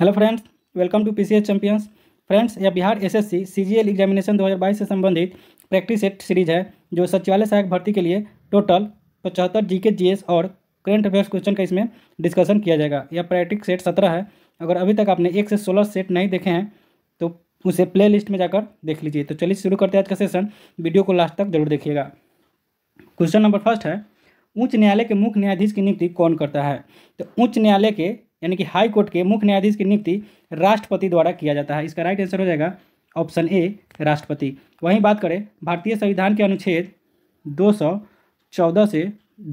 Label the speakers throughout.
Speaker 1: hello friends welcome to PCS champions friends यह Bihar SSC CGL examination 2022 से संबंधित practice set series है जो सचिवालय सहायक भर्ती के लिए टोटल पचहत्तर जी के जी एस और करेंट अफेयर्स क्वेश्चन का इसमें डिस्कशन किया जाएगा यह प्रैक्टिस सेट सत्रह है अगर अभी तक आपने एक से सोलह सेट नहीं देखे हैं तो उसे प्ले लिस्ट में जाकर देख लीजिए तो चलिए शुरू करते हैं आज का सेशन वीडियो को लास्ट तक जरूर देखिएगा क्वेश्चन नंबर फर्स्ट है उच्च न्यायालय के मुख्य न्यायाधीश की नियुक्ति कौन करता है तो उच्च न्यायालय के यानी कि हाई कोर्ट के मुख्य न्यायाधीश की नियुक्ति राष्ट्रपति द्वारा किया जाता है इसका राइट आंसर हो जाएगा ऑप्शन ए राष्ट्रपति वहीं बात करें भारतीय संविधान के अनुच्छेद 214 से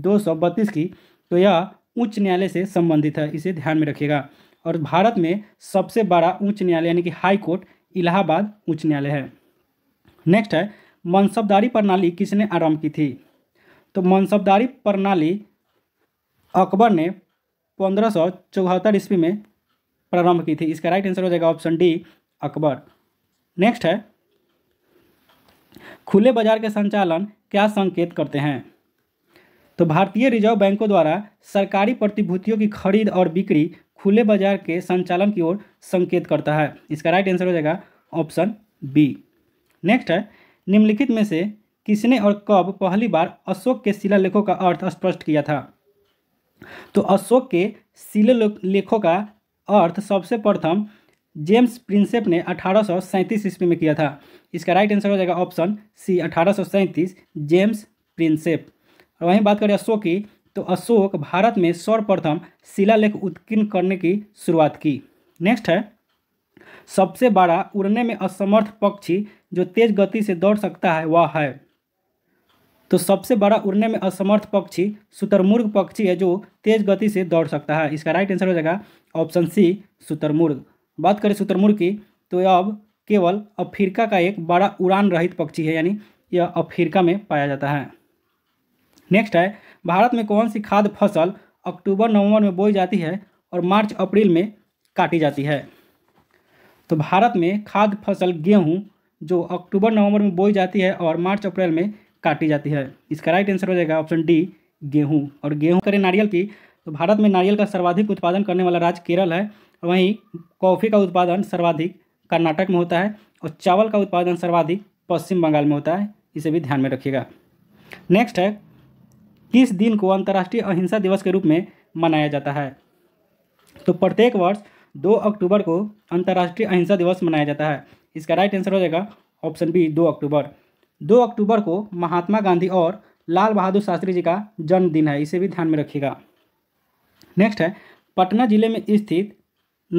Speaker 1: 232 की तो यह उच्च न्यायालय से संबंधित है इसे ध्यान में रखिएगा और भारत में सबसे बड़ा उच्च न्यायालय यानी कि हाई कोर्ट इलाहाबाद उच्च न्यायालय है नेक्स्ट है मनसबदारी प्रणाली किसने आरंभ की थी तो मनसबदारी प्रणाली अकबर ने पंद्रह सौ चौहत्तर ईस्वी में प्रारंभ की थी इसका राइट आंसर हो जाएगा ऑप्शन डी अकबर नेक्स्ट है खुले बाजार के संचालन क्या संकेत करते हैं तो भारतीय रिजर्व बैंकों द्वारा सरकारी प्रतिभूतियों की खरीद और बिक्री खुले बाजार के संचालन की ओर संकेत करता है इसका राइट आंसर हो जाएगा ऑप्शन बी नेक्स्ट है निम्नलिखित में से किसने और कब पहली बार अशोक के शिलालेखों का अर्थ स्पष्ट किया था तो अशोक के लेखों का अर्थ सबसे प्रथम जेम्स प्रिंसेप ने अठारह ईस्वी में किया था इसका राइट आंसर हो जाएगा ऑप्शन सी अठारह जेम्स प्रिंसेप और वहीं बात करें अशोक की तो अशोक भारत में सर्वप्रथम शिलालेख उत्कीर्ण करने की शुरुआत की नेक्स्ट है सबसे बड़ा उड़ने में असमर्थ पक्षी जो तेज गति से दौड़ सकता है वह है तो सबसे बड़ा उड़ने में असमर्थ पक्षी सुतरमुर्ग पक्षी है जो तेज गति से दौड़ सकता है इसका राइट आंसर हो जाएगा ऑप्शन सी सुतरमुर्ग बात करें सुतरमुर्ग की तो अब केवल अफ्रीका का एक बड़ा उड़ान रहित पक्षी है यानी यह अफ्रीका में पाया जाता है नेक्स्ट है भारत में कौन सी खाद्य फसल अक्टूबर नवंबर में बोई जाती है और मार्च अप्रैल में काटी जाती है तो भारत में खाद्य फसल गेहूँ जो अक्टूबर नवंबर में बोई जाती है और मार्च अप्रैल में काटी जाती है इसका राइट आंसर हो जाएगा ऑप्शन डी गेहूँ और गेहूँ करें नारियल की तो भारत में नारियल का सर्वाधिक उत्पादन करने वाला राज्य केरल है वहीं कॉफ़ी का उत्पादन सर्वाधिक कर्नाटक में होता है और चावल का उत्पादन सर्वाधिक पश्चिम बंगाल में होता है इसे भी ध्यान में रखिएगा नेक्स्ट है किस दिन को अंतर्राष्ट्रीय अहिंसा दिवस के रूप में मनाया जाता है तो प्रत्येक वर्ष दो अक्टूबर को अंतर्राष्ट्रीय अहिंसा दिवस मनाया जाता है इसका राइट आंसर हो जाएगा ऑप्शन बी दो अक्टूबर दो अक्टूबर को महात्मा गांधी और लाल बहादुर शास्त्री जी का जन्मदिन है इसे भी ध्यान में रखिएगा नेक्स्ट है पटना जिले में स्थित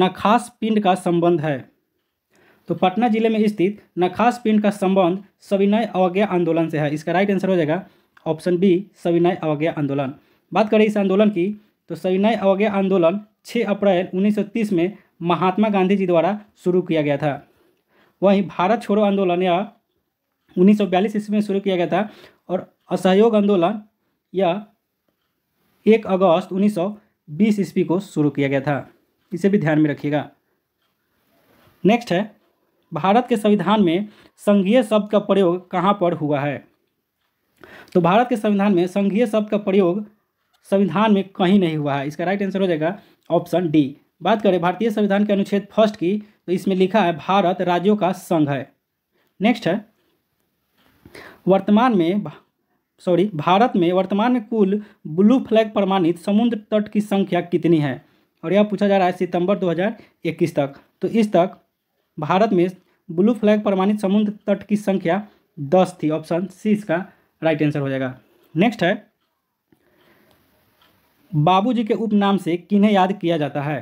Speaker 1: नखास पिंड का संबंध है तो पटना जिले में स्थित नखास पिंड का संबंध सविनय अवज्ञा आंदोलन से है इसका राइट आंसर हो जाएगा ऑप्शन बी सविनय अवज्ञा आंदोलन बात करें इस आंदोलन की तो सविनय अवज्ञा आंदोलन 6 अप्रैल 1930 में महात्मा गांधी जी द्वारा शुरू किया गया था वहीं भारत छोड़ो आंदोलन या उन्नीस सौ बयालीस ईस्वी में शुरू किया गया था और असहयोग आंदोलन यह एक अगस्त उन्नीस सौ बीस ईस्वी को शुरू किया गया था इसे भी ध्यान में रखिएगा नेक्स्ट है भारत के संविधान में संघीय शब्द का प्रयोग कहाँ पर हुआ है तो भारत के संविधान में संघीय शब्द का प्रयोग संविधान में कहीं नहीं हुआ है इसका राइट आंसर हो जाएगा ऑप्शन डी बात करें भारतीय संविधान के अनुच्छेद फर्स्ट की तो इसमें लिखा है भारत राज्यों का संघ है नेक्स्ट है वर्तमान में सॉरी भारत में वर्तमान में कुल ब्लू फ्लैग प्रमाणित समुद्र तट की संख्या कितनी है और यह पूछा जा रहा है सितंबर 2021 तक तो इस तक भारत में ब्लू फ्लैग प्रमाणित समुद्र तट की संख्या दस थी ऑप्शन सी इसका राइट आंसर हो जाएगा नेक्स्ट है बाबूजी के उपनाम से किन्हें याद किया जाता है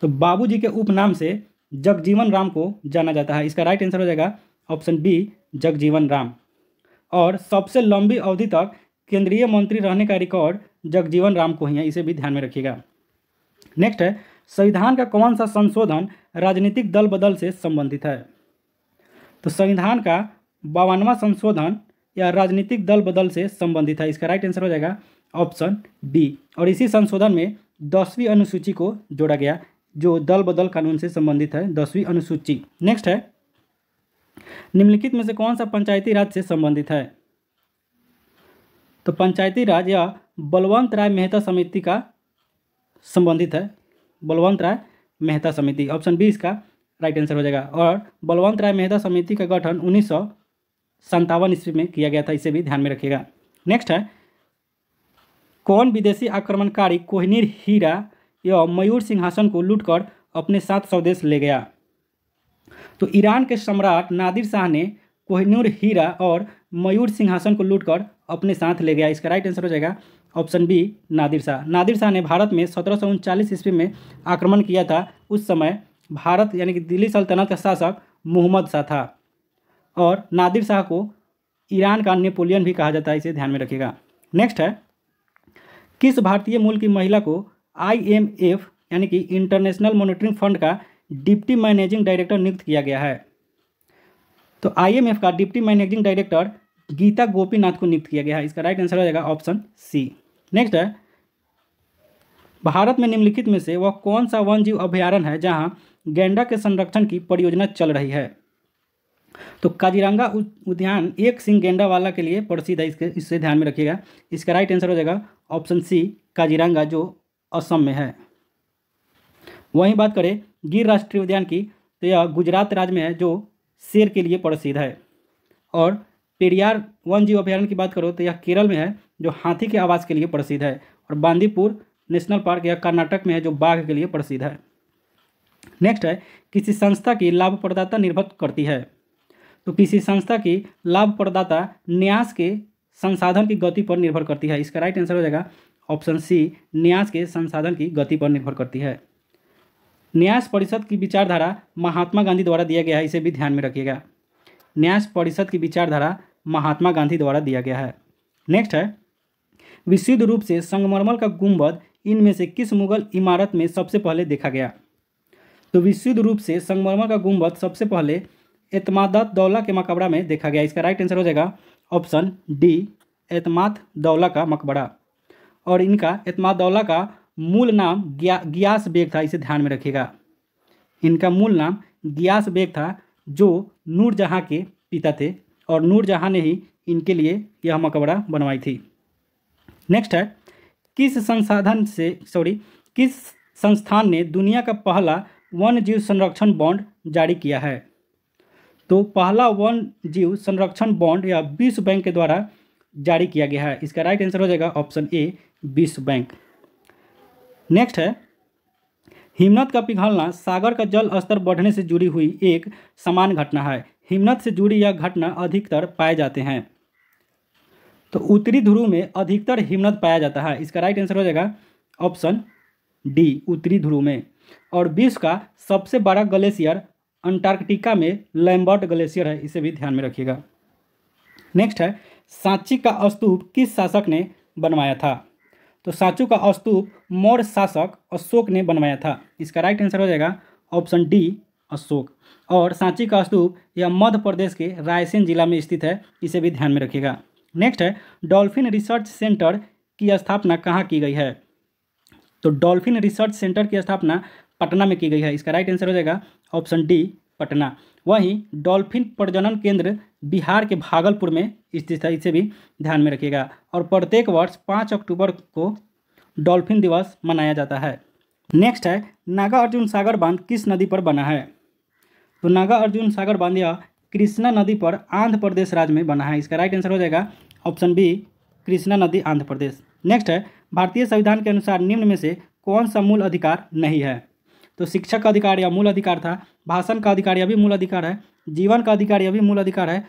Speaker 1: तो बाबूजी के उपनाम से जगजीवन राम को जाना जाता है इसका राइट आंसर हो जाएगा ऑप्शन बी जगजीवन राम और सबसे लंबी अवधि तक केंद्रीय मंत्री रहने का रिकॉर्ड जगजीवन राम को ही है इसे भी ध्यान में रखिएगा नेक्स्ट है संविधान का कौन सा संशोधन राजनीतिक दल बदल से संबंधित है तो संविधान का बावनवा संशोधन या राजनीतिक दल बदल से संबंधित है इसका राइट आंसर हो जाएगा ऑप्शन बी और इसी संशोधन में दसवीं अनुसूची को जोड़ा गया जो दल बदल कानून से संबंधित है दसवीं अनुसूची नेक्स्ट है निम्नलिखित में से कौन सा पंचायती राज से संबंधित है तो पंचायती राज या बलवंत राय मेहता समिति का संबंधित है बलवंत राय मेहता समिति ऑप्शन बी इसका राइट आंसर हो जाएगा और बलवंत राय मेहता समिति का गठन उन्नीस सौ संतावन ईस्वी में किया गया था इसे भी ध्यान में रखिएगा नेक्स्ट है कौन विदेशी आक्रमणकारी कोहनीर हीरा एवं मयूर सिंहासन को लूटकर अपने साथ स्वदेश ले गया तो ईरान के सम्राट नादिर शाह ने कोहनूर हीरा और मयूर सिंहासन को लूटकर अपने साथ ले गया इसका राइट आंसर हो जाएगा ऑप्शन बी नादिर शाह नादिर शाह ने भारत में सत्रह सौ ईस्वी में आक्रमण किया था उस समय भारत यानी कि दिल्ली सल्तनत का शासक मोहम्मद शाह था और नादिर शाह को ईरान का नेपोलियन भी कहा जाता है इसे ध्यान में रखिएगा नेक्स्ट है किस भारतीय मूल की महिला को आईएमएफ यानी कि इंटरनेशनल मॉनिटरिंग फंड का डिप्टी मैनेजिंग डायरेक्टर नियुक्त किया गया है तो आई का deputy managing director Gita Gopinath को नियुक्त किया गया है इसका राइट आंसर हो जाएगा ऑप्शन सी नेक्स्ट है भारत में निम्नलिखित में से वह कौन सा वन जीव अभ्यारण्य है जहाँ गेंडा के संरक्षण की परियोजना चल रही है तो काजीरंगा उद्यान एक सिंह गेंडा वाला के लिए प्रसिद्ध है इसके इससे ध्यान में रखिएगा इसका राइट आंसर हो जाएगा ऑप्शन सी काजीरंगा जो असम में है वहीं बात करें गिर राष्ट्रीय उद्यान की तो यह गुजरात राज्य में है जो शेर के लिए प्रसिद्ध है और पेरियार वन जीव अभ्यारण्य की बात करो तो यह केरल में है जो हाथी के आवास के लिए प्रसिद्ध है और बांदीपुर नेशनल पार्क यह कर्नाटक में है जो बाघ के लिए प्रसिद्ध है नेक्स्ट है किसी संस्था की लाभ प्रदाता निर्भर करती है तो किसी संस्था की लाभ प्रदाता न्यास के संसाधन की गति पर निर्भर करती है इसका राइट आंसर हो जाएगा ऑप्शन सी न्यास के संसाधन की गति पर निर्भर करती है न्यास परिषद की विचारधारा महात्मा गांधी द्वारा दिया गया है इसे भी ध्यान में रखिएगा न्यास परिषद की विचारधारा महात्मा गांधी द्वारा दिया गया है नेक्स्ट है विशुद्ध रूप से संगमरमर का गुंबद इनमें से किस मुगल इमारत में सबसे पहले देखा गया तो विशुद्ध रूप से संगमरमर का गुंबद सबसे पहले एतमादत दौला के मकबरा में देखा गया इसका राइट आंसर हो जाएगा ऑप्शन डी एतमाद दौला का मकबरा और इनका एतमाद दौला का मूल नाम ग्या ग्यास बेग था इसे ध्यान में रखिएगा इनका मूल नाम ग्यास बेग था जो नूरजहाँ के पिता थे और नूरजहाँ ने ही इनके लिए यह मकबरा बनवाई थी नेक्स्ट है किस संसाधन से सॉरी किस संस्थान ने दुनिया का पहला वन जीव संरक्षण बॉन्ड जारी किया है तो पहला वन जीव संरक्षण बॉन्ड या विश्व बैंक के द्वारा जारी किया गया है इसका राइट आंसर हो जाएगा ऑप्शन ए विश्व बैंक नेक्स्ट है हिमनद का पिघलना सागर का जल स्तर बढ़ने से जुड़ी हुई एक समान घटना है हिमनद से जुड़ी यह घटना अधिकतर पाए जाते हैं तो उत्तरी ध्रुव में अधिकतर हिमनद पाया जाता है इसका राइट आंसर हो जाएगा ऑप्शन डी उत्तरी ध्रुव में और विश्व का सबसे बड़ा ग्लेशियर अंटार्कटिका में लैम्बर्ट ग्लेशियर है इसे भी ध्यान में रखिएगा नेक्स्ट है सांची का स्तूप किस शासक ने बनवाया था तो सांचू का अस्तूप मौर्य शासक अशोक ने बनवाया था इसका राइट आंसर हो जाएगा ऑप्शन डी अशोक और सांची का स्तूप यह मध्य प्रदेश के रायसेन जिला में स्थित है इसे भी ध्यान में रखिएगा नेक्स्ट है डॉल्फिन रिसर्च सेंटर की स्थापना कहाँ की गई है तो डॉल्फिन रिसर्च सेंटर की स्थापना पटना में की गई है इसका राइट आंसर हो जाएगा ऑप्शन डी पटना वहीं डॉल्फिन प्रजनन केंद्र बिहार के भागलपुर में स्थित है इसे भी ध्यान में रखिएगा और प्रत्येक वर्ष पाँच अक्टूबर को डॉल्फिन दिवस मनाया जाता है नेक्स्ट है नागा अर्जुन सागर बांध किस नदी पर बना है तो नागा अर्जुन सागर बांध यह कृष्णा नदी पर आंध्र प्रदेश राज्य में बना है इसका राइट आंसर हो जाएगा ऑप्शन बी कृष्णा नदी आंध्र प्रदेश नेक्स्ट है भारतीय संविधान के अनुसार निम्न में से कौन सा मूल अधिकार नहीं है तो शिक्षक का अधिकार या मूल अधिकार था भाषण का अधिकार या भी मूल अधिकार है जीवन का अधिकार यह भी मूल अधिकार है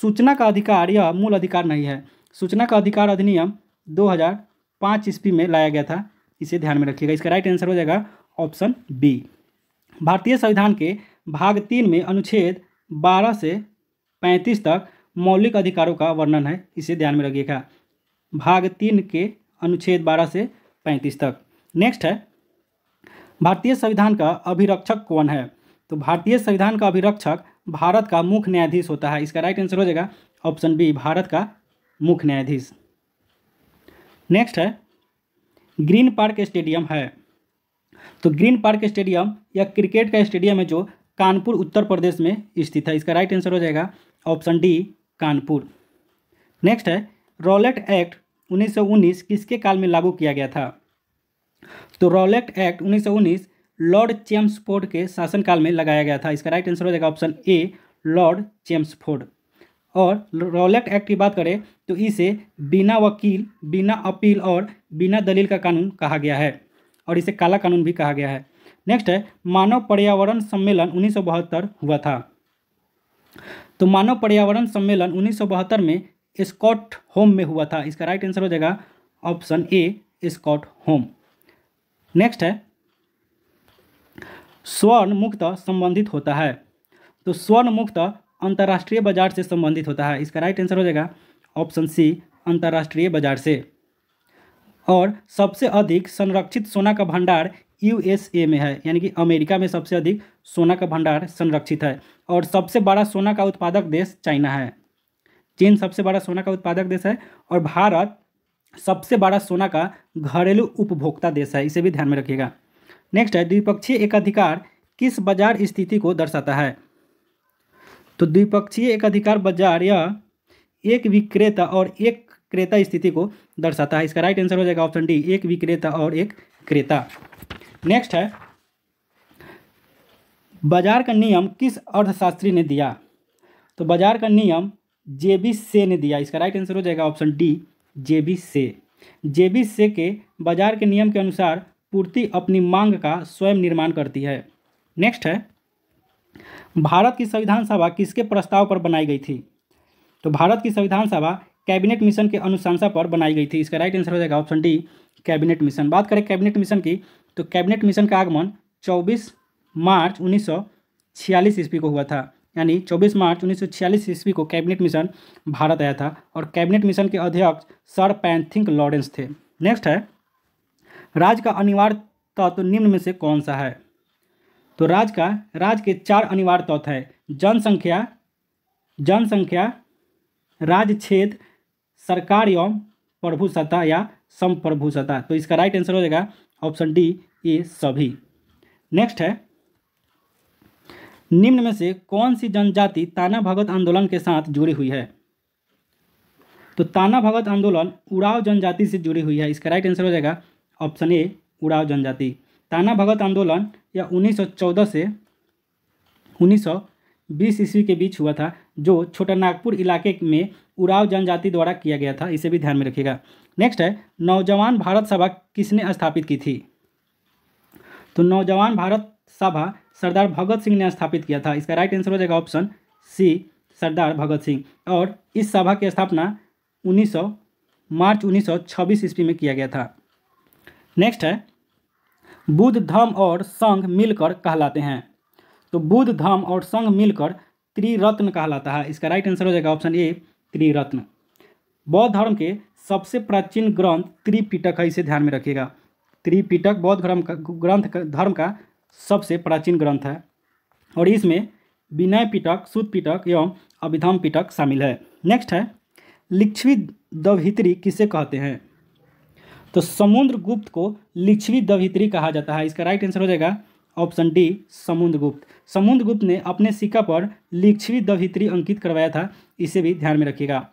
Speaker 1: सूचना का अधिकार यह मूल अधिकार नहीं है सूचना का अधिकार अधिनियम 2005 ईस्वी में लाया गया था इसे ध्यान में रखिएगा इसका राइट आंसर हो जाएगा ऑप्शन बी भारतीय संविधान के भाग तीन में अनुच्छेद बारह से पैंतीस तक मौलिक अधिकारों का वर्णन है इसे ध्यान में रखिएगा भाग तीन के अनुच्छेद बारह से पैंतीस तक नेक्स्ट है भारतीय संविधान का अभिरक्षक कौन है तो भारतीय संविधान का अभिरक्षक भारत का मुख्य न्यायाधीश होता है इसका राइट आंसर हो जाएगा ऑप्शन बी भारत का मुख्य न्यायाधीश नेक्स्ट है ग्रीन पार्क स्टेडियम है तो ग्रीन पार्क स्टेडियम या क्रिकेट का स्टेडियम है जो कानपुर उत्तर प्रदेश में स्थित है इसका राइट आंसर हो जाएगा ऑप्शन डी कानपुर नेक्स्ट है रॉलेट एक्ट 1919 किसके काल में लागू किया गया था तो रॉलेट एक्ट लॉर्ड चेम्सफोर्ड के शासनकाल में लगाया गया था इसका राइट आंसर हो जाएगा ऑप्शन ए लॉर्ड चेम्सफोर्ड और रॉलेक्ट एक्ट की बात करें तो इसे बिना वकील बिना अपील और बिना दलील का कानून कहा गया है और इसे काला कानून भी कहा गया है नेक्स्ट है मानव पर्यावरण सम्मेलन उन्नीस हुआ था तो मानव पर्यावरण सम्मेलन उन्नीस में स्कॉट होम में हुआ था इसका राइट आंसर हो जाएगा option A Scott home next है स्वर्ण मुक्त संबंधित होता है तो स्वर्ण मुक्त अंतर्राष्ट्रीय बाजार से संबंधित होता है इसका राइट आंसर हो जाएगा ऑप्शन सी अंतर्राष्ट्रीय बाजार से और सबसे अधिक संरक्षित सोना का भंडार यूएसए में है यानी कि अमेरिका में सबसे अधिक सोना का भंडार संरक्षित है और सबसे बड़ा सोना का उत्पादक देश चाइना है चीन सबसे बड़ा सोना का उत्पादक देश है और भारत सबसे बड़ा सोना का घरेलू उपभोक्ता देश है इसे भी ध्यान में रखिएगा नेक्स्ट है द्विपक्षीय एकाधिकार किस बाजार स्थिति को दर्शाता है तो द्विपक्षीय एकाधिकार बाजार या एक विक्रेता और एक क्रेता स्थिति को दर्शाता है इसका राइट आंसर हो जाएगा ऑप्शन डी एक विक्रेता और एक क्रेता नेक्स्ट है बाजार का नियम किस अर्थशास्त्री ने दिया तो बाजार का नियम जे बी से ने दिया इसका राइट आंसर हो जाएगा ऑप्शन डी जे बी से जे बी से के बाजार के नियम के अनुसार पूर्ति अपनी मांग का स्वयं निर्माण करती है नेक्स्ट है भारत की संविधान सभा किसके प्रस्ताव पर बनाई गई थी तो भारत की संविधान सभा कैबिनेट मिशन के अनुशंसा पर बनाई गई थी इसका राइट आंसर हो जाएगा ऑप्शन डी कैबिनेट मिशन बात करें कैबिनेट मिशन की तो कैबिनेट मिशन का आगमन 24 मार्च उन्नीस छियालीस ईस्वी को हुआ था यानी 24 मार्च उन्नीस सौ छियालीस ईस्वी को कैबिनेट मिशन भारत आया था और कैबिनेट मिशन के अध्यक्ष सर पैंथिंग लॉरेंस थे नेक्स्ट है राज का अनिवार्य तत्व तो निम्न में से कौन सा है तो राज का राज के चार अनिवार्य तत्व है जनसंख्या जनसंख्या राज क्षेत्र सरकार एवं प्रभुसत्ता या संप्रभुसत्ता तो इसका राइट आंसर हो जाएगा ऑप्शन डी ये सभी नेक्स्ट है निम्न में से कौन सी जनजाति ताना भगत आंदोलन के साथ जुड़ी हुई है तो ताना भगत आंदोलन उड़ाव जनजाति से जुड़ी हुई है इसका राइट आंसर हो जाएगा ऑप्शन ए उड़ाव जनजाति ताना भगत आंदोलन यह 1914 से 1920 ईस्वी के बीच हुआ था जो छोटा नागपुर इलाके में उड़ाव जनजाति द्वारा किया गया था इसे भी ध्यान में रखिएगा नेक्स्ट है नौजवान भारत सभा किसने स्थापित की थी तो नौजवान भारत सभा सरदार भगत सिंह ने स्थापित किया था इसका राइट आंसर हो जाएगा ऑप्शन सी सरदार भगत सिंह और इस सभा की स्थापना 1900 मार्च 1926 ईस्वी में किया गया था नेक्स्ट है बुद्ध धम और संघ मिलकर कहलाते हैं तो बुद्ध धम और संघ मिलकर त्रिरत्न कहलाता है इसका राइट आंसर हो जाएगा ऑप्शन ए त्रिरत्न बौद्ध धर्म के सबसे प्राचीन ग्रंथ त्रिपिटक है इसे ध्यान में रखिएगा त्रिपिटक बौद्ध धर्म का ग्रंथ धर्म का सबसे प्राचीन ग्रंथ है और इसमें विनय पिटक सुद पिटक एवं अभिधम पिटक शामिल है नेक्स्ट है लिच्छवी दभित्री किसे कहते हैं तो समुद्र गुप्त को लिच्छवी दवित्री कहा जाता है इसका राइट आंसर हो जाएगा ऑप्शन डी समुद्रगुप्त समुद्रगुप्त ने अपने सिक्का पर लिच्छवी दवित्री अंकित करवाया था इसे भी ध्यान में रखिएगा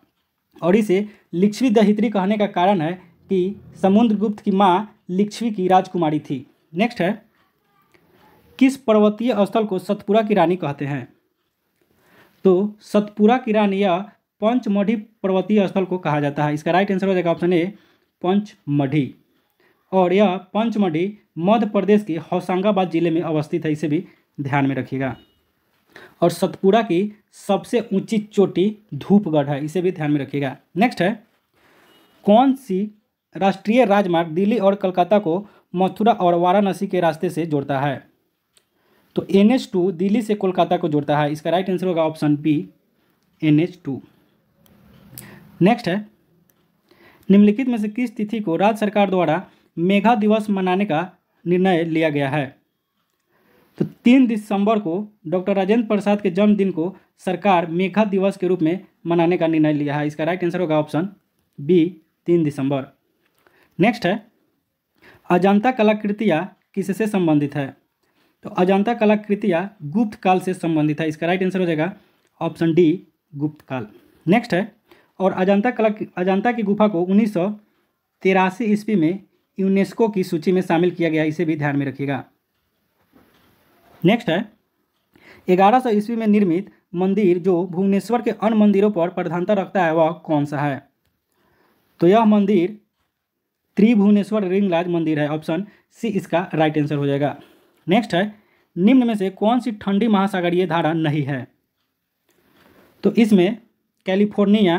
Speaker 1: और इसे लिच्छवी दहित्री कहने का कारण है कि समुद्रगुप्त की माँ लिच्छवी की राजकुमारी थी नेक्स्ट है किस पर्वतीय स्थल को सतपुरा की रानी कहते हैं तो सतपुरा की रानी या पंचमढ़ी पर्वतीय स्थल को कहा जाता है इसका राइट आंसर हो जाएगा ऑप्शन ए पंचमढ़ी और यह पंचमढ़ी मध्य प्रदेश के होशंगाबाद जिले में अवस्थित है इसे भी ध्यान में रखिएगा और सतपुरा की सबसे ऊंची चोटी धूपगढ़ है इसे भी ध्यान में रखिएगा नेक्स्ट है कौन सी राष्ट्रीय राजमार्ग दिल्ली और कलकत्ता को मथुरा और वाराणसी के रास्ते से जोड़ता है तो एन एच टू दिल्ली से कोलकाता को जोड़ता है इसका राइट आंसर होगा option B N H two next है निम्नलिखित में से किस तिथि को राज्य सरकार द्वारा मेघा दिवस मनाने का निर्णय लिया गया है तो तीन दिसंबर को डॉक्टर राजेंद्र प्रसाद के जन्मदिन को सरकार मेघा दिवस के रूप में मनाने का निर्णय लिया है इसका राइट आंसर होगा ऑप्शन बी तीन दिसंबर नेक्स्ट है अजंता कलाकृतियाँ किससे संबंधित है तो अजंता कलाकृतियाँ गुप्त काल से संबंधित है इसका राइट आंसर हो जाएगा ऑप्शन डी गुप्त काल नेक्स्ट है और अजंता कला अजंता की गुफा को उन्नीस सौ तिरासी ईस्वी में यूनेस्को की सूची में शामिल किया गया इसे भी ध्यान में रखिएगा नेक्स्ट है ग्यारह सौ ईस्वी में निर्मित मंदिर जो भुवनेश्वर के अन्य मंदिरों पर प्रधानता रखता है वह कौन सा है तो यह मंदिर त्रिभुवनेश्वर रिंगराज मंदिर है ऑप्शन सी इसका राइट आंसर हो जाएगा नेक्स्ट है निम्न में से कौन सी ठंडी महासागरीय धारा नहीं है तो इसमें कैलिफोर्निया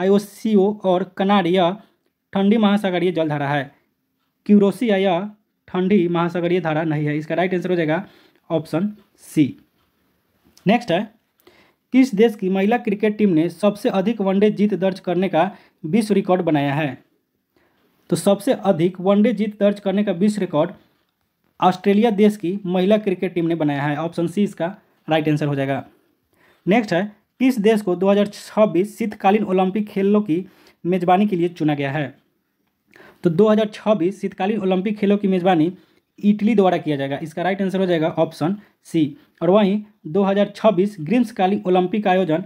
Speaker 1: आईओसीओ और कनाड यह ठंडी महासागरीय जलधारा है क्यूरोसिया यह ठंडी महासागरीय धारा नहीं है इसका राइट आंसर हो जाएगा ऑप्शन सी नेक्स्ट है किस देश की महिला क्रिकेट टीम ने सबसे अधिक वनडे जीत दर्ज करने का विश्व रिकॉर्ड बनाया है तो सबसे अधिक वनडे जीत दर्ज करने का विश्व रिकॉर्ड ऑस्ट्रेलिया देश की महिला क्रिकेट टीम ने बनाया है ऑप्शन सी इसका राइट आंसर हो जाएगा नेक्स्ट है किस देश को 2026 शीतकालीन ओलंपिक खेलों की मेज़बानी के लिए चुना गया है तो 2026 शीतकालीन ओलंपिक खेलों की मेज़बानी इटली द्वारा किया जाएगा इसका राइट आंसर हो जाएगा ऑप्शन सी और वहीं 2026 ग्रीष्मकालीन ओलंपिक आयोजन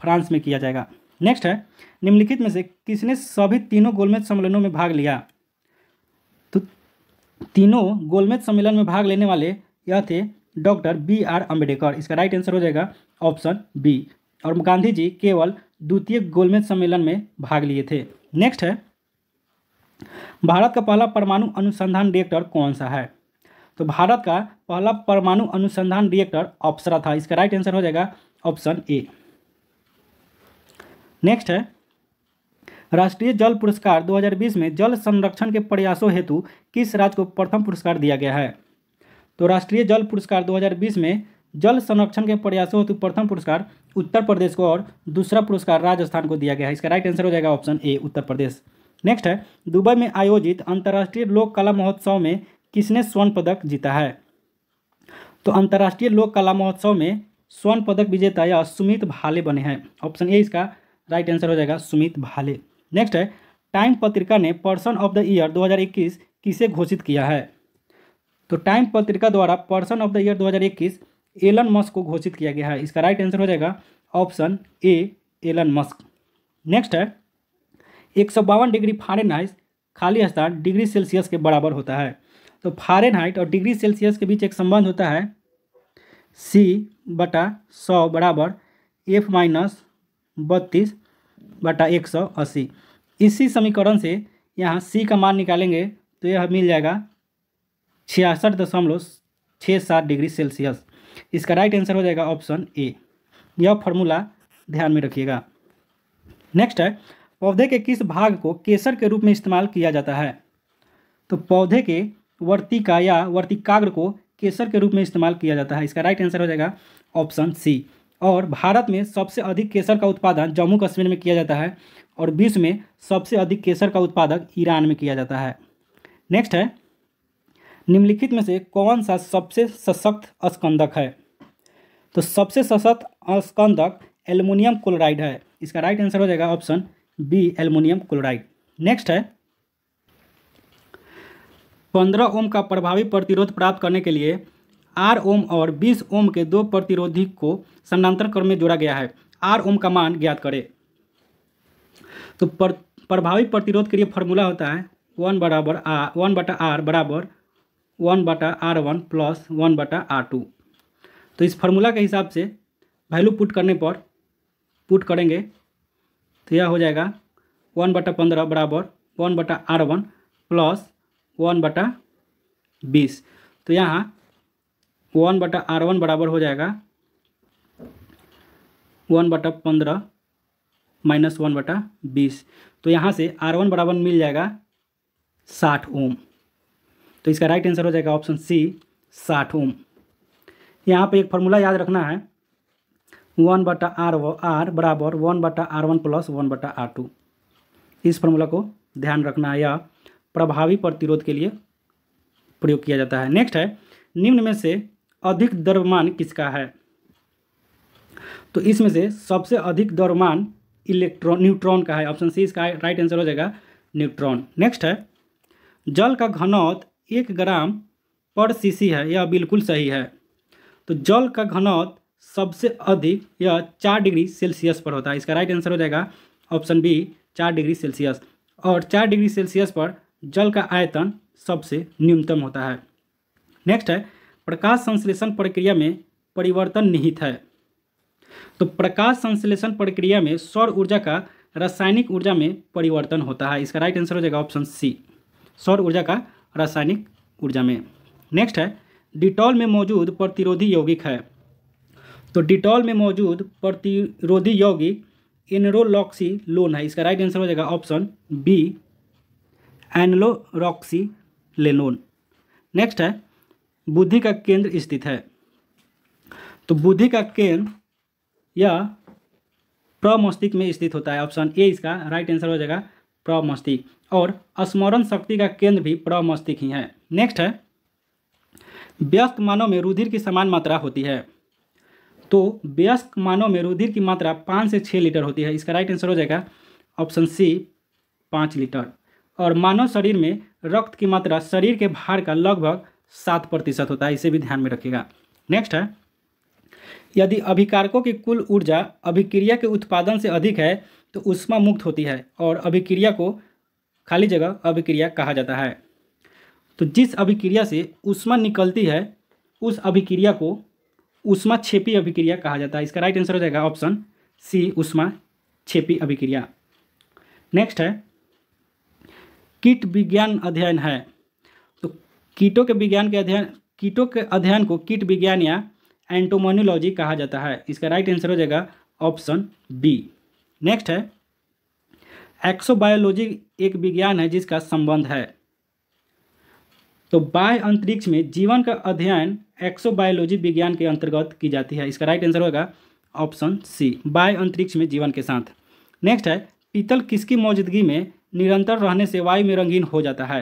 Speaker 1: फ्रांस में किया जाएगा नेक्स्ट है निम्नलिखित में से किसने सभी तीनों गोलमेज सम्मेलनों में भाग लिया तो तीनों गोलमेज सम्मेलन में भाग लेने वाले यह थे डॉक्टर बी आर अम्बेडकर इसका राइट आंसर हो जाएगा ऑप्शन बी और गांधी जी केवल द्वितीय गोलमेज सम्मेलन में भाग लिए थे नेक्स्ट है भारत का पहला परमाणु अनुसंधान रिएक्टर कौन सा है तो भारत का पहला परमाणु अनुसंधान रिएक्टर अप्सरा था इसका राइट आंसर हो जाएगा ऑप्शन ए नेक्स्ट है राष्ट्रीय जल पुरस्कार 2020 में जल संरक्षण के प्रयासों हेतु किस राज्य को प्रथम पुरस्कार दिया गया है तो राष्ट्रीय जल पुरस्कार 2020 में जल संरक्षण के प्रयासों हेतु तो प्रथम पुरस्कार उत्तर प्रदेश को और दूसरा पुरस्कार राजस्थान को दिया गया है इसका राइट आंसर हो जाएगा option A Uttar Pradesh next है दुबई में आयोजित अंतर्राष्ट्रीय लोक कला महोत्सव में किसने स्वर्ण पदक जीता है तो अंतर्राष्ट्रीय लोक कला महोत्सव में स्वर्ण पदक विजेता या सुमित भाले बने हैं ऑप्शन ए इसका राइट आंसर हो जाएगा सुमित भाले नेक्स्ट है टाइम पत्रिका ने पर्सन ऑफ द ईयर 2021 किसे घोषित किया है तो टाइम पत्रिका द्वारा person of the year 2021 Elon Musk को घोषित किया गया है इसका राइट आंसर हो जाएगा option A Elon Musk next है एक सौ बावन डिग्री फारेनहाइट खाली स्थान डिग्री सेल्सियस के बराबर होता है तो फारेनहाइट और डिग्री सेल्सियस के बीच एक संबंध होता है सी बटा सौ बराबर एफ माइनस बत्तीस बटा एक सौ अस्सी इसी समीकरण से यहाँ सी का मान निकालेंगे तो यह मिल जाएगा छियासठ दशमलव छः सात डिग्री सेल्सियस इसका राइट आंसर हो जाएगा ऑप्शन ए यह फॉर्मूला ध्यान में रखिएगा नेक्स्ट है पौधे के किस भाग को केसर के रूप में इस्तेमाल किया जाता है तो पौधे के वर्तिका या वर्तिकाग्र को केसर के रूप में इस्तेमाल किया जाता है इसका राइट आंसर हो जाएगा ऑप्शन सी और भारत में सबसे अधिक केसर का उत्पादन जम्मू कश्मीर में किया जाता है और विश्व में सबसे अधिक केसर का उत्पादक ईरान में किया जाता है नेक्स्ट है निम्नलिखित में से कौन सा सबसे सशक्त स्कंदक है तो सबसे सशक्त स्कंदक एल्युमिनियम क्लोराइड है इसका राइट आंसर हो जाएगा option B aluminium chloride next है पंद्रह ओम का प्रभावी प्रतिरोध प्राप्त करने के लिए आर ओम और बीस ओम के दो प्रतिरोधी को समानांतर क्रम में जोड़ा गया है आर ओम का मान ज्ञात करें तो पर, प्रभावी प्रतिरोध के लिए फॉर्मूला होता है वन बराबर आ वन बटा आर बराबर वन बटा आर वन प्लस वन बटा आर टू तो इस फार्मूला के हिसाब से वैल्यू पुट करने पर पुट करेंगे तो यह हो जाएगा वन बटा पंद्रह बराबर वन बटा आर वन प्लस वन बटा बीस तो यहाँ वन बटा आर वन बराबर हो जाएगा वन बटा पंद्रह माइनस वन बटा बीस तो यहाँ से आर वन बराबर मिल जाएगा साठ ओम तो इसका राइट आंसर हो जाएगा ऑप्शन सी साठ ओम यहाँ पे एक फार्मूला याद रखना है वन बटा आर व आर बराबर वन बटा आर वन प्लस वन बटा आर टू इस फार्मूला को ध्यान रखना है या प्रभावी प्रतिरोध के लिए प्रयोग किया जाता है नेक्स्ट है निम्न में से अधिक द्रव्यमान किसका है तो इसमें से सबसे अधिक द्रव्यमान इलेक्ट्रॉन न्यूट्रॉन का है ऑप्शन सी इसका राइट आंसर हो जाएगा न्यूट्रॉन नेक्स्ट है जल का घनौत एक ग्राम पर सीसी है यह बिल्कुल सही है तो जल का घनौत सबसे अधिक यह चार डिग्री सेल्सियस पर होता है इसका राइट आंसर हो जाएगा ऑप्शन बी चार डिग्री सेल्सियस और चार डिग्री सेल्सियस पर जल का आयतन सबसे न्यूनतम होता है नेक्स्ट है प्रकाश संश्लेषण प्रक्रिया में परिवर्तन निहित है तो प्रकाश संश्लेषण प्रक्रिया में सौर ऊर्जा का रासायनिक ऊर्जा में परिवर्तन होता है इसका राइट आंसर हो जाएगा ऑप्शन सी सौर ऊर्जा का रासायनिक ऊर्जा में नेक्स्ट है डिटॉल में मौजूद प्रतिरोधी यौगिक है तो डिटॉल में मौजूद प्रतिरोधी यौगिक एनरोलॉक्सी लोन है इसका राइट आंसर हो जाएगा ऑप्शन बी एनलोरॉक्सी लेनोन नेक्स्ट है बुद्धि का केंद्र स्थित है तो बुद्धि का केंद्र यह प्रमस्तिष्क में स्थित होता है ऑप्शन ए इसका राइट आंसर हो जाएगा प्रमस्तिष्क और स्मरण शक्ति का केंद्र भी प्रमस्तिष्क ही है नेक्स्ट है व्यस्क मानव में रुधिर की समान मात्रा होती है तो व्यस्क मानव में रुधिर की मात्रा पाँच से छः लीटर होती है इसका राइट आंसर हो जाएगा ऑप्शन सी पाँच लीटर और मानव शरीर में रक्त की मात्रा शरीर के भार का लगभग सात प्रतिशत होता है इसे भी ध्यान में रखिएगा नेक्स्ट है यदि अभिकारकों की कुल ऊर्जा अभिक्रिया के उत्पादन से अधिक है तो उष्मा मुक्त होती है और अभिक्रिया को खाली जगह अभिक्रिया कहा जाता है तो जिस अभिक्रिया से उष्मा निकलती है उस अभिक्रिया को उष्मा छेपी अभिक्रिया कहा जाता है इसका राइट आंसर हो जाएगा ऑप्शन सी उष्मा छेपी अभिक्रिया नेक्स्ट है कीट विज्ञान अध्ययन है तो कीटों के विज्ञान के अध्ययन कीटों के अध्ययन को कीट विज्ञान या एंटोमोनोलॉजी कहा जाता है इसका राइट आंसर हो जाएगा ऑप्शन बी नेक्स्ट है एक्सोबायोलॉजी एक विज्ञान है जिसका संबंध है तो बाह्य अंतरिक्ष में जीवन का अध्ययन एक्सोबायोलॉजी विज्ञान के अंतर्गत की जाती है इसका राइट आंसर होगा ऑप्शन सी बाह्य अंतरिक्ष में जीवन के साथ नेक्स्ट है पीतल किसकी मौजूदगी में निरंतर रहने से वायु में रंगीन हो जाता है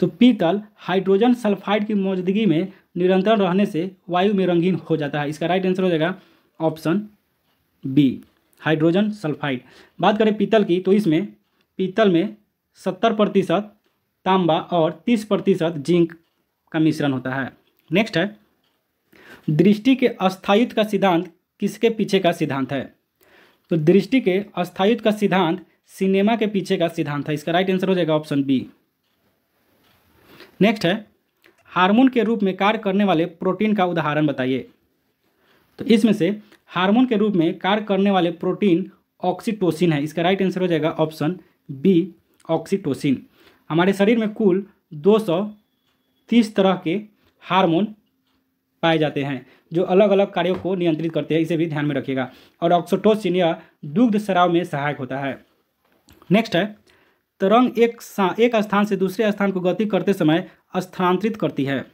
Speaker 1: तो पीतल हाइड्रोजन सल्फाइड की मौजूदगी में निरंतर रहने से वायु में रंगीन हो जाता है इसका राइट आंसर हो जाएगा ऑप्शन बी हाइड्रोजन सल्फाइड बात करें पीतल की तो इसमें पीतल में सत्तर प्रतिशत तांबा और तीस प्रतिशत जिंक का मिश्रण होता है नेक्स्ट है दृष्टि के अस्थायित्व का सिद्धांत किसके पीछे का सिद्धांत है तो दृष्टि के अस्थायित्व का सिद्धांत सिनेमा के पीछे का सिद्धांत है इसका राइट आंसर हो जाएगा ऑप्शन बी नेक्स्ट है हार्मोन के रूप में कार्य करने वाले प्रोटीन का उदाहरण बताइए तो इसमें से हार्मोन के रूप में कार्य करने वाले प्रोटीन ऑक्सीटोसिन है इसका राइट आंसर हो जाएगा ऑप्शन बी ऑक्सीटोसिन हमारे शरीर में कुल 230 तरह के हार्मोन पाए जाते हैं जो अलग अलग कार्यों को नियंत्रित करते हैं इसे भी ध्यान में रखिएगा और ऑक्सोटोसिन यह दुग्ध शराव में सहायक होता है नेक्स्ट है तरंग एक एक स्थान से दूसरे स्थान को गति करते समय स्थानांतरित करती है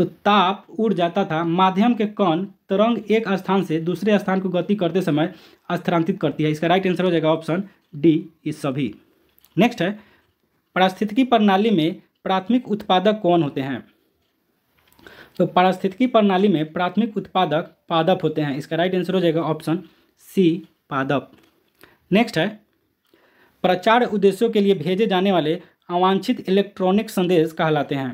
Speaker 1: तो ताप उड़ जाता था माध्यम के कण तरंग एक स्थान से दूसरे स्थान को गति करते समय स्थानांतरित करती है इसका राइट आंसर हो जाएगा ऑप्शन डी इस सभी नेक्स्ट है पारिस्थितिकी प्रणाली में प्राथमिक उत्पादक कौन होते हैं तो पारिस्थितिकी प्रणाली में प्राथमिक उत्पादक पादप होते हैं इसका राइट आंसर हो जाएगा ऑप्शन सी पादप नेक्स्ट है प्रचार उद्देश्यों के लिए भेजे जाने वाले अवांछित इलेक्ट्रॉनिक संदेश कहलाते हैं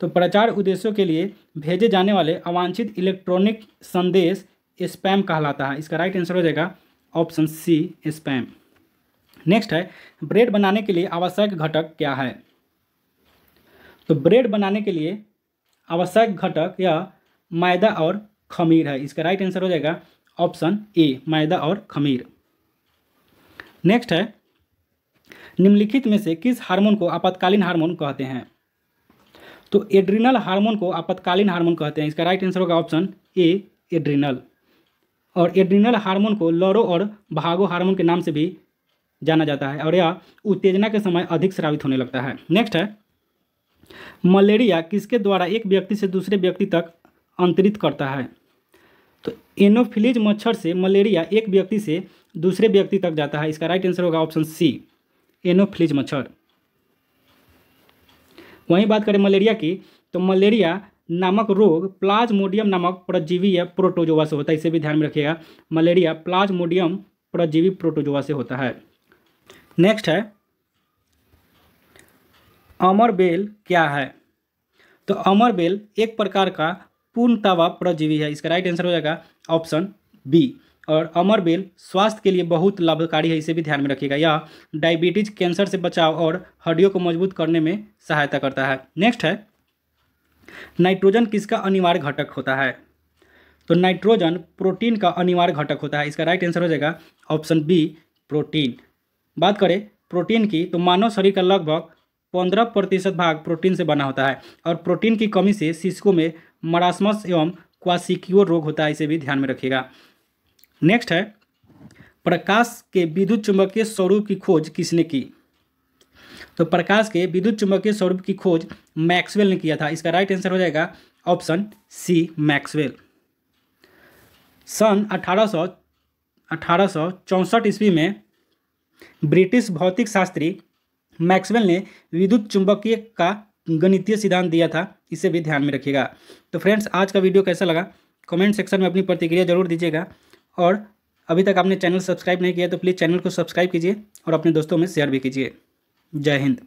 Speaker 1: तो प्रचार उद्देश्यों के लिए भेजे जाने वाले अवांछित इलेक्ट्रॉनिक संदेश स्पैम कहलाता है इसका राइट आंसर हो जाएगा ऑप्शन सी स्पैम नेक्स्ट है ब्रेड बनाने के लिए आवश्यक घटक क्या है तो ब्रेड बनाने के लिए आवश्यक घटक यह मैदा और खमीर है इसका राइट आंसर हो जाएगा ऑप्शन ए मैदा और खमीर नेक्स्ट है निम्नलिखित में से किस हार्मोन को आपातकालीन हार्मोन कहते हैं तो एड्रिनल हार्मोन को आपातकालीन हार्मोन कहते हैं इसका राइट आंसर होगा ऑप्शन ए एड्रिनल और एड्रिनल हार्मोन को लरो और भागो हार्मोन के नाम से भी जाना जाता है और यह उत्तेजना के समय अधिक श्रावित होने लगता है नेक्स्ट है मलेरिया किसके द्वारा एक व्यक्ति से दूसरे व्यक्ति तक अंतरित करता है तो एनोफिलीज मच्छर से मलेरिया एक व्यक्ति से दूसरे व्यक्ति तक जाता है इसका राइट आंसर होगा ऑप्शन सी एनोफिलीज मच्छर वहीं बात करें मलेरिया की तो मलेरिया नामक रोग प्लाज्मोडियम नामक परजीवी या प्रोटोजोवा से होता है इसे भी ध्यान में रखिएगा मलेरिया प्लाज्मोडियम परजीवी प्रोटोजोवा से होता है नेक्स्ट है अमरबेल क्या है तो अमरबेल एक प्रकार का पूर्णतावा परजीवी है इसका राइट आंसर हो जाएगा ऑप्शन बी और अमरबेल स्वास्थ्य के लिए बहुत लाभकारी है इसे भी ध्यान में रखिएगा यह डायबिटीज कैंसर से बचाव और हड्डियों को मजबूत करने में सहायता करता है नेक्स्ट है नाइट्रोजन किसका अनिवार्य घटक होता है तो नाइट्रोजन प्रोटीन का अनिवार्य घटक होता है इसका राइट आंसर हो जाएगा ऑप्शन बी प्रोटीन बात करें प्रोटीन की तो मानव शरीर का लगभग पंद्रह प्रतिशत भाग प्रोटीन से बना होता है और प्रोटीन की कमी से शिशुओं में मरासमस एवं क्वासिक्योर रोग होता है इसे भी ध्यान में रखिएगा नेक्स्ट है प्रकाश के विद्युत चुंबकीय स्वरूप की खोज किसने की तो प्रकाश के विद्युत चुंबकीय स्वरूप की खोज मैक्सवेल ने किया था इसका राइट आंसर हो जाएगा ऑप्शन सी मैक्सवेल सन 1800 सौ ईस्वी में ब्रिटिश भौतिक शास्त्री मैक्सवेल ने विद्युत चुंबकीय का गणितीय सिद्धांत दिया था इसे भी ध्यान में रखिएगा तो फ्रेंड्स आज का वीडियो कैसा लगा कमेंट सेक्शन में अपनी प्रतिक्रिया जरूर दीजिएगा और अभी तक आपने चैनल सब्सक्राइब नहीं किया तो प्लीज़ चैनल को सब्सक्राइब कीजिए और अपने दोस्तों में शेयर भी कीजिए जय हिंद